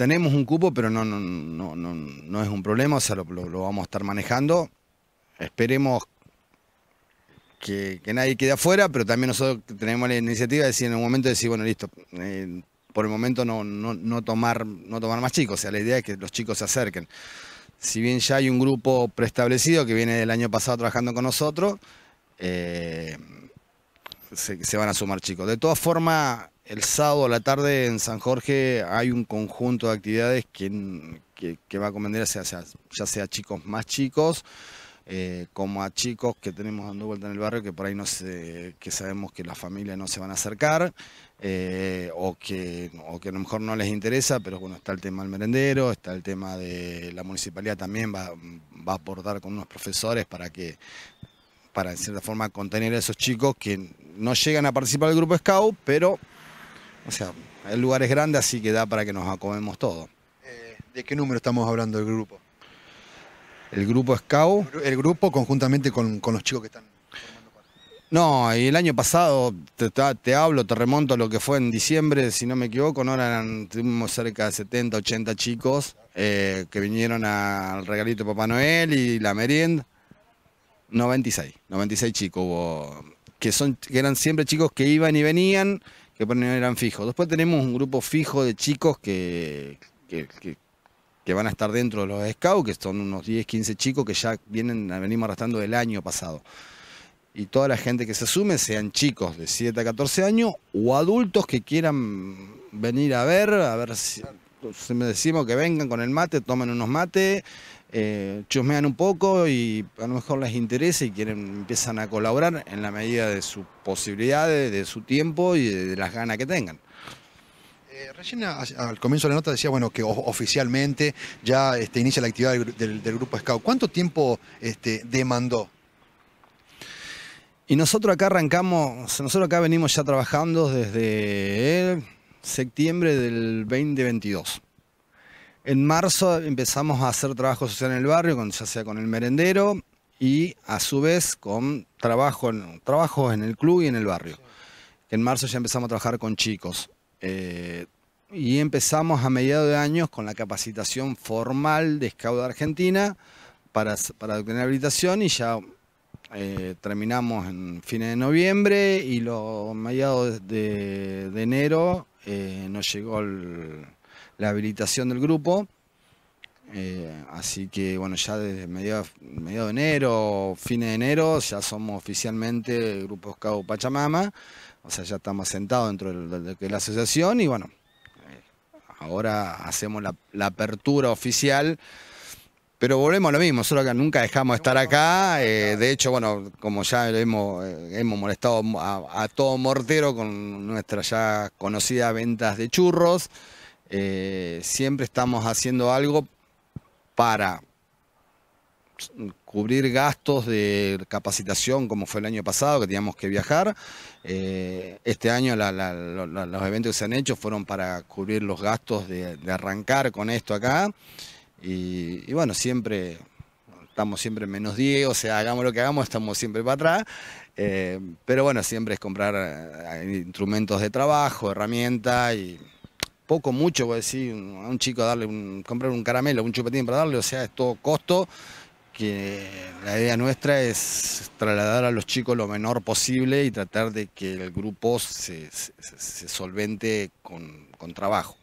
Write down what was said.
tenemos un cupo, pero no, no, es un problema, o sea, lo, vamos a estar manejando. Esperemos que, nadie quede afuera, pero también nosotros tenemos la iniciativa de decir en un momento de decir, bueno, listo, eh, por el momento no, tomar, no tomar más chicos, o sea, la idea es que los chicos se acerquen. Si bien ya hay un grupo preestablecido que viene del año pasado trabajando con nosotros, eh, se, van a sumar chicos. De todas formas, el sábado a la tarde en San Jorge hay un conjunto de actividades que, va a convencer ya sea chicos más chicos, eh, como a chicos que tenemos dando vuelta en el barrio que por ahí no que sabemos que las familias no se van a acercar eh, o, que, a lo mejor no les interesa, pero bueno, está el tema del merendero, está el tema de la municipalidad también va, a aportar con unos profesores para que para en cierta forma contener a esos chicos que no llegan a participar del grupo Scout, pero o sea, el lugar es grande, así que da para que nos acomemos todo. Eh, ¿De qué número estamos hablando del grupo? El grupo Scout. El grupo conjuntamente con, con los chicos que están. Formando parte. No, y el año pasado, te, hablo, te remonto a lo que fue en diciembre, si no me equivoco, no eran, tuvimos cerca de 70, 80 chicos eh, que vinieron al regalito de Papá Noel y la merienda. 96, 96 chicos que, son, que eran siempre chicos que iban y venían, que no eran fijos. Después tenemos un grupo fijo de chicos que, van a estar dentro de los scouts, que son unos 10, 15 chicos que ya vienen, venimos arrastrando del año pasado. Y toda la gente que se asume, sean chicos de 7 a 14 años o adultos que quieran venir a ver, a ver si, entonces me decimos que vengan con el mate, tomen unos mates, eh, chusmean un poco y a lo mejor les interesa y quieren, empiezan a colaborar en la medida de sus posibilidades, de su tiempo y de, las ganas que tengan. Eh, al comienzo de la nota decía bueno que oficialmente ya este, inicia la actividad del, grupo Scout. ¿Cuánto tiempo este, demandó? Y nosotros acá arrancamos, nosotros acá venimos ya trabajando desde el septiembre del 2022. En marzo empezamos a hacer trabajo social en el barrio, ya sea con el merendero y a su vez con trabajo, trabajos en el club y en el barrio. En marzo ya empezamos a trabajar con chicos. Eh, y empezamos a mediados de años con la capacitación formal de Scout Argentina para, para obtener habilitación y ya eh, terminamos en fines de noviembre y los mediados de enero eh, nos llegó la habilitación del grupo. Eh, así que bueno, ya desde mediados, de enero, fines de enero, ya somos oficialmente Grupo Pachamama, o sea, ya estamos sentados dentro de, la asociación y bueno, eh, ahora hacemos la apertura oficial pero volvemos a lo mismo, solo que nunca dejamos de estar acá. Eh, de hecho, bueno, como ya hemos, eh, hemos molestado a, todo mortero con nuestra ya conocida ventas de churros, eh, siempre estamos haciendo algo para cubrir gastos de capacitación como fue el año pasado que teníamos que viajar. este año los eventos que se han hecho fueron para cubrir los gastos de arrancar con esto acá. Y, bueno, siempre estamos siempre menos 10, o sea, hagamos lo que hagamos, estamos siempre para atrás. Eh, pero bueno, siempre es comprar eh, instrumentos de trabajo, herramientas y poco, mucho, voy a decir, a un chico darle comprar un caramelo, un chupetín para darle, o sea, es todo costo, que la idea nuestra es trasladar a los chicos lo menor posible y tratar de que el grupo se, solvente con trabajo.